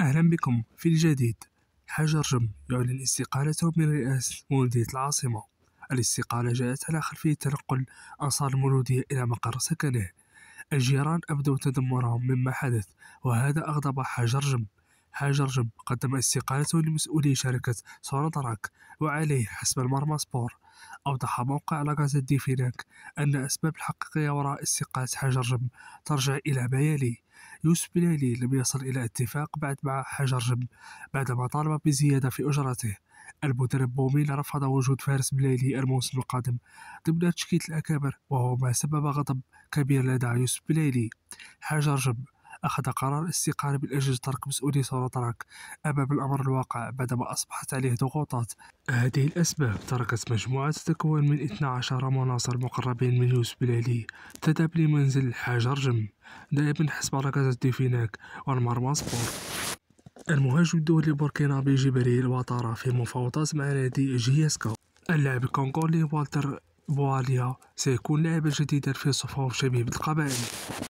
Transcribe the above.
أهلا بكم في الجديد حجر جم يعلن استقالته من رئاسة مولودية العاصمة الاستقالة جاءت على خلفية تنقل أنصار المولودية إلى مقر سكنه الجيران أبدوا تذمرهم مما حدث وهذا أغضب حجر جم حجر جب قدم استقالته لمسؤولي شركة سوناتراك وعليه حسب المرمى سبور أوضح موقع لاكازا دي فيناك أن أسباب الحقيقية وراء استقالة حجر جم ترجع إلى ما يلي يوسف بلالي لم يصل إلى اتفاق بعد مع حجر جم بعدما طالب بزيادة في أجرته المدرب بوميل رفض وجود فارس بليلي الموسم القادم ضمن تشكيلة الأكابر وهو ما سبب غضب كبير لدى يوسف بليلي حجر جم أخذ قرار الاستقالة من أجل ترك مسؤولية سولوتراك أمام الأمر الواقع بعدما أصبحت عليه ضغوطات هذه الأسباب تركت مجموعة تتكون من 12 مناصر مقربين من يوسف بلالي تذهب لمنزل الحاج جم دائما حسب ركزة ديفيناك والمرمى سبور المهاجم الدولي بوركينابي جبريل وطارا في مفاوضات مع نادي جياسكا اللاعب الكونغولي والتر بواليا سيكون لاعبا جديدا في صفوف شبيبة القبائل